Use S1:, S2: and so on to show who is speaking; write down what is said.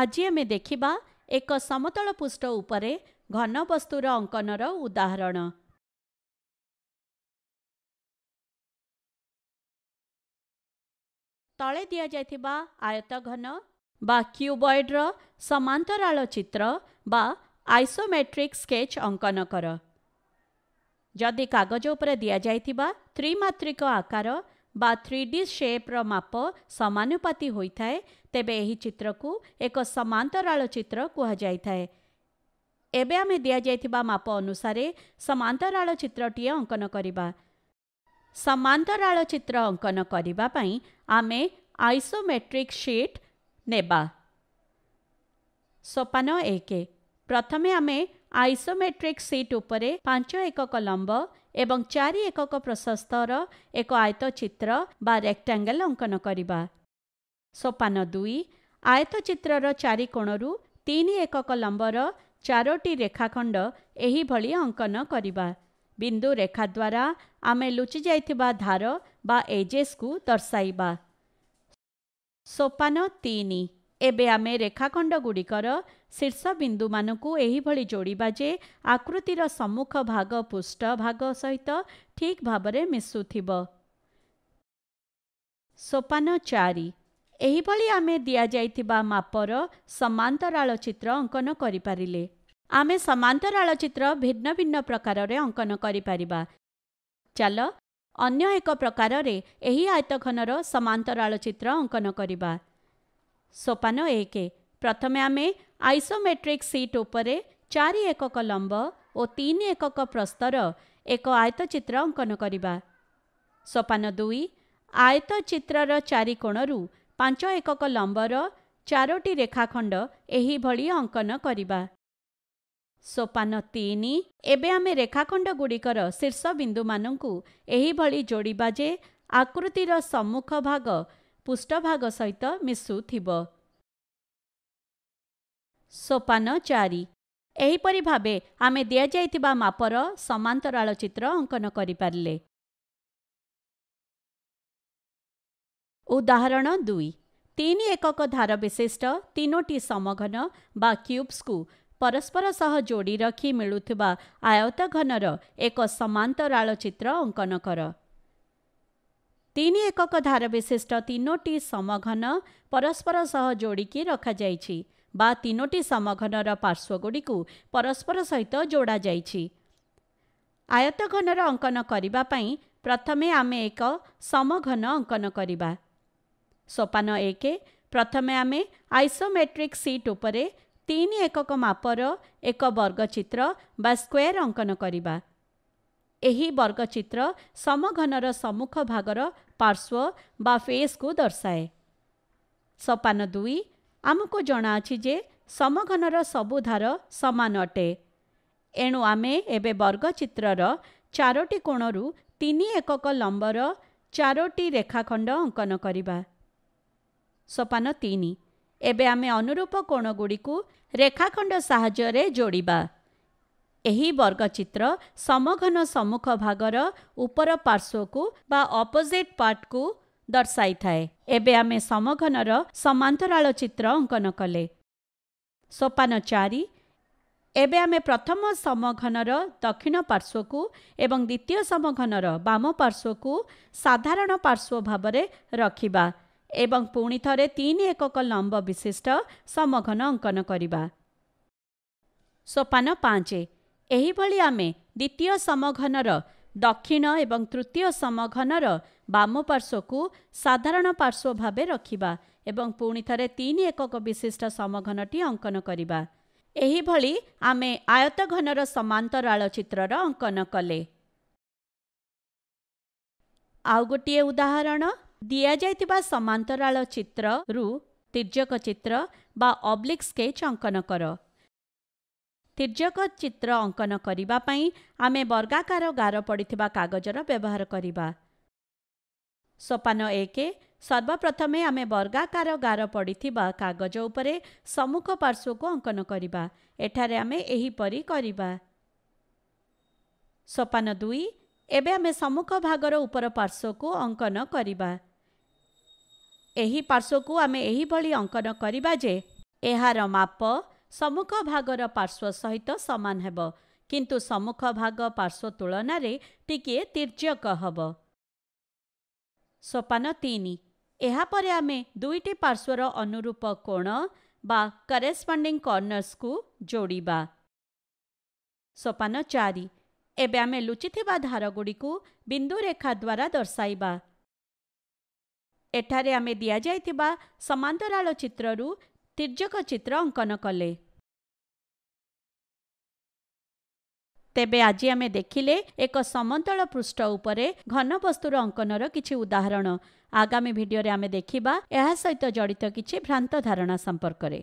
S1: ଆଜି ଆମେ ଦେଖିବା ଏକ ସମତଳ ପୃଷ୍ଠ ଉପରେ ଘନ ବସ୍ତୁର ଅଙ୍କନର ଉଦାହରଣ ତଳେ ଦିଆଯାଇଥିବା ଆୟତ ଘନ ବା କ୍ୟୁବଏଡ଼ର ସମାନ୍ତରାଳ ଚିତ୍ର ବା ଆଇସୋମେଟ୍ରିକ୍ ସ୍କେଚ୍ ଅଙ୍କନ କର ଯଦି କାଗଜ ଉପରେ ଦିଆଯାଇଥିବା ତ୍ରିମାତ୍ରିକ ଆକାର ବା ଥ୍ରୀ ଡି ସେପ୍ର ମାପ ସମାନୁପାତି ହୋଇଥାଏ ତେବେ ଏହି ଚିତ୍ରକୁ ଏକ ସମାନ୍ତରାଳ ଚିତ୍ର କୁହାଯାଇଥାଏ ଏବେ ଆମେ ଦିଆଯାଇଥିବା ମାପ ଅନୁସାରେ ସମାନ୍ତରାଳ ଚିତ୍ରଟିଏ ଅଙ୍କନ କରିବା ସମାନ୍ତରାଳ ଚିତ୍ର ଅଙ୍କନ କରିବା ପାଇଁ ଆମେ ଆଇସୋମେଟ୍ରିକ୍ ସିଟ୍ ନେବା ସୋପାନ ଏକ ପ୍ରଥମେ ଆମେ ଆଇସୋମେଟ୍ରିକ୍ ସିଟ୍ ଉପରେ ପାଞ୍ଚ ଏକକ ଲମ୍ବ ଏବଂ ଚାରି ଏକକ ପ୍ରଶସ୍ତର ଏକ ଆୟତଚିତ୍ର ବା ରେକ୍ଟାଙ୍ଗଲ୍ ଅଙ୍କନ କରିବା ସୋପାନ ଦୁଇ ଆୟତଚିତ୍ରର ଚାରି କୋଣରୁ ତିନି ଏକକ ଲମ୍ବର ଚାରୋଟି ରେଖାଖଣ୍ଡ ଏହିଭଳି ଅଙ୍କନ କରିବା ବିନ୍ଦୁ ରେଖା ଦ୍ୱାରା ଆମେ ଲୁଚି ଯାଇଥିବା ଧାର ବା ଏଜେସ୍କୁ ଦର୍ଶାଇବା ସୋପାନ ତିନି ଏବେ ଆମେ ରେଖାଖଣ୍ଡ ଗୁଡ଼ିକର ଶୀର୍ଷବିନ୍ଦୁମାନଙ୍କୁ ଏହିଭଳି ଯୋଡ଼ିବା ଯେ ଆକୃତିର ସମ୍ମୁଖ ଭାଗ ପୃଷ୍ଠ ଭାଗ ସହିତ ଠିକ୍ ଭାବରେ ମିଶୁଥିବ ସୋପାନ ଚାରି ଏହିଭଳି ଆମେ ଦିଆଯାଇଥିବା ମାପର ସମାନ୍ତରାଳ ଚିତ୍ର ଅଙ୍କନ କରିପାରିଲେ ଆମେ ସମାନ୍ତରାଳ ଚିତ୍ର ଭିନ୍ନ ଭିନ୍ନ ପ୍ରକାରରେ ଅଙ୍କନ କରିପାରିବା ଚାଲ ଅନ୍ୟ ଏକ ପ୍ରକାରରେ ଏହି ଆୟତଖନର ସମାନ୍ତରାଳ ଚିତ୍ର ଅଙ୍କନ କରିବା ସୋପାନ ଏକ ପ୍ରଥମେ ଆମେ ଆଇସୋମେଟ୍ରିକ୍ ସିଟ୍ ଉପରେ ଚାରି ଏକକ ଲମ୍ବ ଓ ତିନି ଏକକ ପ୍ରସ୍ତର ଏକ ଆୟତଚିତ୍ର ଅଙ୍କନ କରିବା ସୋପାନ ଦୁଇ ଆୟତଚିତ୍ରର ଚାରି କୋଣରୁ ପାଞ୍ଚ ଏକକ ଲମ୍ବର ଚାରୋଟି ରେଖାଖଣ୍ଡ ଏହିଭଳି ଅଙ୍କନ କରିବା ସୋପାନ ତିନି ଏବେ ଆମେ ରେଖାଖଣ୍ଡଗୁଡ଼ିକର ଶୀର୍ଷବିନ୍ଦୁମାନଙ୍କୁ ଏହିଭଳି ଯୋଡ଼ିବା ଯେ ଆକୃତିର ସମ୍ମୁଖ ଭାଗ ପୃଷ୍ଠଭାଗ ସହିତ ମିଶୁଥିବ ସୋପାନ ଚାରି ଏହିପରି ଭାବେ ଆମେ ଦିଆଯାଇଥିବା ମାପର ସମାନ୍ତରାଳ ଚିତ୍ର ଅଙ୍କନ କରିପାରିଲେ ଉଦାହରଣ ଦୁଇ ତିନି ଏକକ ଧାର ବିଶିଷ୍ଟ ତିନୋଟି ସମଘନ ବା କ୍ୟୁବ୍ସକୁ ପରସ୍ପର ସହ ଯୋଡ଼ି ରଖି ମିଳୁଥିବା ଆୟତଘନର ଏକ ସମାନ୍ତରାଳ ଚିତ୍ର ଅଙ୍କନ କର ତିନି ଏକକ ଧାର ବିଶିଷ୍ଟ ତିନୋଟି ସମଘନ ପରସ୍ପର ସହ ଯୋଡ଼ିକି ରଖାଯାଇଛି ବା ତିନୋଟି ସମଘନର ପାର୍ଶ୍ୱଗୁଡ଼ିକୁ ପରସ୍ପର ସହିତ ଯୋଡ଼ାଯାଇଛି ଆୟତଘନର ଅଙ୍କନ କରିବା ପାଇଁ ପ୍ରଥମେ ଆମେ ଏକ ସମଘନ ଅଙ୍କନ କରିବା ସୋପାନ ଏକ ପ୍ରଥମେ ଆମେ ଆଇସୋମେଟ୍ରିକ୍ ସିଟ୍ ଉପରେ ତିନି ଏକକ ମାପର ଏକ ବର୍ଗଚିତ୍ର ବା ସ୍କୋୟାର ଅଙ୍କନ କରିବା ଏହି ବର୍ଗଚିତ୍ର ସମଘନର ସମ୍ମୁଖ ଭାଗର ପାର୍ଶ୍ୱ ବା ଫେସ୍କୁ ଦର୍ଶାଏ ସୋପାନ ଦୁଇ ଆମକୁ ଜଣାଅଛି ଯେ ସମଘନର ସବୁ ଧାର ସମାନ ଅଟେ ଏଣୁ ଆମେ ଏବେ ବର୍ଗଚିତ୍ରର ଚାରୋଟି କୋଣରୁ ତିନି ଏକକ ଲମ୍ବର ଚାରୋଟି ରେଖାଖଣ୍ଡ ଅଙ୍କନ କରିବା ସୋପାନ ତିନି ଏବେ ଆମେ ଅନୁରୂପ କୋଣ ଗୁଡ଼ିକୁ ରେଖାଖଣ୍ଡ ସାହାଯ୍ୟରେ ଯୋଡ଼ିବା ଏହି ବର୍ଗଚିତ୍ର ସମଘନ ସମ୍ମୁଖ ଭାଗର ଉପର ପାର୍ଶ୍ୱକୁ ବା ଅପୋଜିଟ୍ ପାର୍ଟକୁ ଦର୍ଶାଇଥାଏ ଏବେ ଆମେ ସମଘନର ସମାନ୍ତରାଳ ଚିତ୍ର ଅଙ୍କନ କଲେ ସୋପାନ ଚାରି ଏବେ ଆମେ ପ୍ରଥମ ସମଘନର ଦକ୍ଷିଣ ପାର୍ଶ୍ୱକୁ ଏବଂ ଦ୍ୱିତୀୟ ସମଘନର ବାମ ପାର୍ଶ୍ୱକୁ ସାଧାରଣ ପାର୍ଶ୍ୱ ଭାବରେ ରଖିବା ଏବଂ ପୁଣି ଥରେ ତିନି ଏକକ ଲମ୍ବ ବିଶିଷ୍ଟ ସମଘନ ଅଙ୍କନ କରିବା ସୋପାନ ପାଞ୍ଚ ଏହିଭଳି ଆମେ ଦ୍ୱିତୀୟ ସମଘନର ଦକ୍ଷିଣ ଏବଂ ତୃତୀୟ ସମଘନର ବାମ ପାର୍ଶ୍ୱକୁ ସାଧାରଣ ପାର୍ଶ୍ୱ ଭାବେ ରଖିବା ଏବଂ ପୁଣି ଥରେ ତିନି ଏକକ ବିଶିଷ୍ଟ ସମଘନଟି ଅଙ୍କନ କରିବା ଏହିଭଳି ଆମେ ଆୟତ ଘନର ସମାନ୍ତରାଳ ଚିତ୍ରର ଅଙ୍କନ କଲେ ଆଉ ଗୋଟିଏ ଉଦାହରଣ ଦିଆଯାଇଥିବା ସମାନ୍ତରାଳ ଚିତ୍ରରୁ ତୀର୍ଯ୍ୟକ ଚିତ୍ର ବା ଅବ୍ଲିକ୍ ସ୍କେଚ୍ ଅଙ୍କନ କର ତୀର୍ଯ୍ୟକ ଚିତ୍ର ଅଙ୍କନ କରିବା ପାଇଁ ଆମେ ବର୍ଗାକାର ଗାର ପଡ଼ିଥିବା କାଗଜର ବ୍ୟବହାର କରିବା ସୋପାନ ଏକ ସର୍ବପ୍ରଥମେ ଆମେ ବର୍ଗାକାର ଗାର ପଡ଼ିଥିବା କାଗଜ ଉପରେ ସମ୍ମୁଖ ପାର୍ଶ୍ୱକୁ ଅଙ୍କନ କରିବା ଏଠାରେ ଆମେ ଏହିପରି କରିବା ସୋପାନ ଦୁଇ ଏବେ ଆମେ ସମ୍ମୁଖ ଭାଗର ଉପର ପାର୍ଶ୍ୱକୁ ଅଙ୍କନ କରିବା ଏହି ପାର୍ଶ୍ୱକୁ ଆମେ ଏହିଭଳି ଅଙ୍କନ କରିବା ଯେ ଏହାର ମାପ ସମ୍ମୁଖ ଭାଗର ପାର୍ଶ୍ୱ ସହିତ ସମାନ ହେବ କିନ୍ତୁ ସମ୍ମୁଖ ଭାଗ ପାର୍ଶ୍ୱ ତୁଳନାରେ ଟିକିଏ ତୀର୍ଯ୍ୟକ ହେବ ସୋପାନ ତିନି ଏହାପରେ ଆମେ ଦୁଇଟି ପାର୍ଶ୍ୱର ଅନୁରୂପ କୋଣ ବା କରେସ୍ପଣ୍ଡିଂ କର୍ଣ୍ଣର୍ସକୁ ଯୋଡ଼ିବା ସୋପାନ ଚାରି ଏବେ ଆମେ ଲୁଚିଥିବା ଧାରଗୁଡ଼ିକୁ ବିନ୍ଦୁ ରେଖା ଦ୍ୱାରା ଦର୍ଶାଇବା ଏଠାରେ ଆମେ ଦିଆଯାଇଥିବା ସମାନ୍ତରାଳ ଚିତ୍ରରୁ ତୀର୍ଯ୍ୟକ ଚିତ୍ର ଅଙ୍କନ କଲେ ତେବେ ଆଜି ଆମେ ଦେଖିଲେ ଏକ ସମତଳ ପୃଷ୍ଠ ଉପରେ ଘନବସ୍ତୁର ଅଙ୍କନର କିଛି ଉଦାହରଣ ଆଗାମୀ ଭିଡ଼ିଓରେ ଆମେ ଦେଖିବା ଏହା ସହିତ ଜଡ଼ିତ କିଛି ଭ୍ରାନ୍ତ ଧାରଣା ସମ୍ପର୍କରେ